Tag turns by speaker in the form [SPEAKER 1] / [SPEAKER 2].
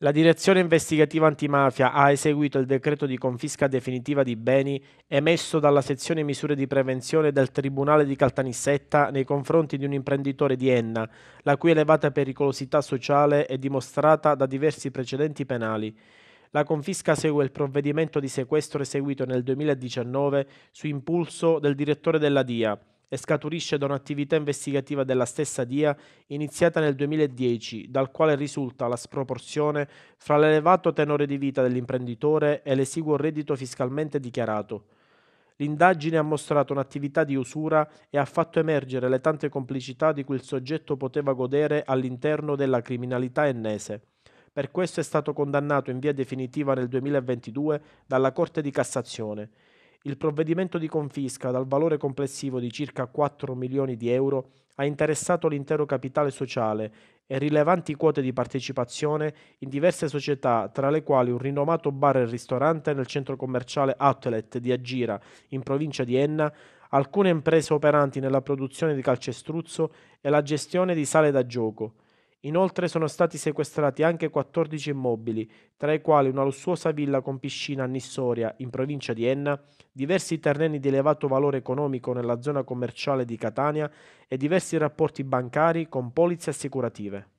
[SPEAKER 1] La direzione investigativa antimafia ha eseguito il decreto di confisca definitiva di beni emesso dalla sezione misure di prevenzione del Tribunale di Caltanissetta nei confronti di un imprenditore di Enna, la cui elevata pericolosità sociale è dimostrata da diversi precedenti penali. La confisca segue il provvedimento di sequestro eseguito nel 2019 su impulso del direttore della DIA e scaturisce da un'attività investigativa della stessa DIA iniziata nel 2010, dal quale risulta la sproporzione fra l'elevato tenore di vita dell'imprenditore e l'esiguo reddito fiscalmente dichiarato. L'indagine ha mostrato un'attività di usura e ha fatto emergere le tante complicità di cui il soggetto poteva godere all'interno della criminalità ennese. Per questo è stato condannato in via definitiva nel 2022 dalla Corte di Cassazione. Il provvedimento di confisca dal valore complessivo di circa 4 milioni di euro ha interessato l'intero capitale sociale e rilevanti quote di partecipazione in diverse società, tra le quali un rinomato bar e ristorante nel centro commerciale Outlet di Agira, in provincia di Enna, alcune imprese operanti nella produzione di calcestruzzo e la gestione di sale da gioco. Inoltre sono stati sequestrati anche 14 immobili, tra i quali una lussuosa villa con piscina a Nissoria, in provincia di Enna, diversi terreni di elevato valore economico nella zona commerciale di Catania e diversi rapporti bancari con polizze assicurative.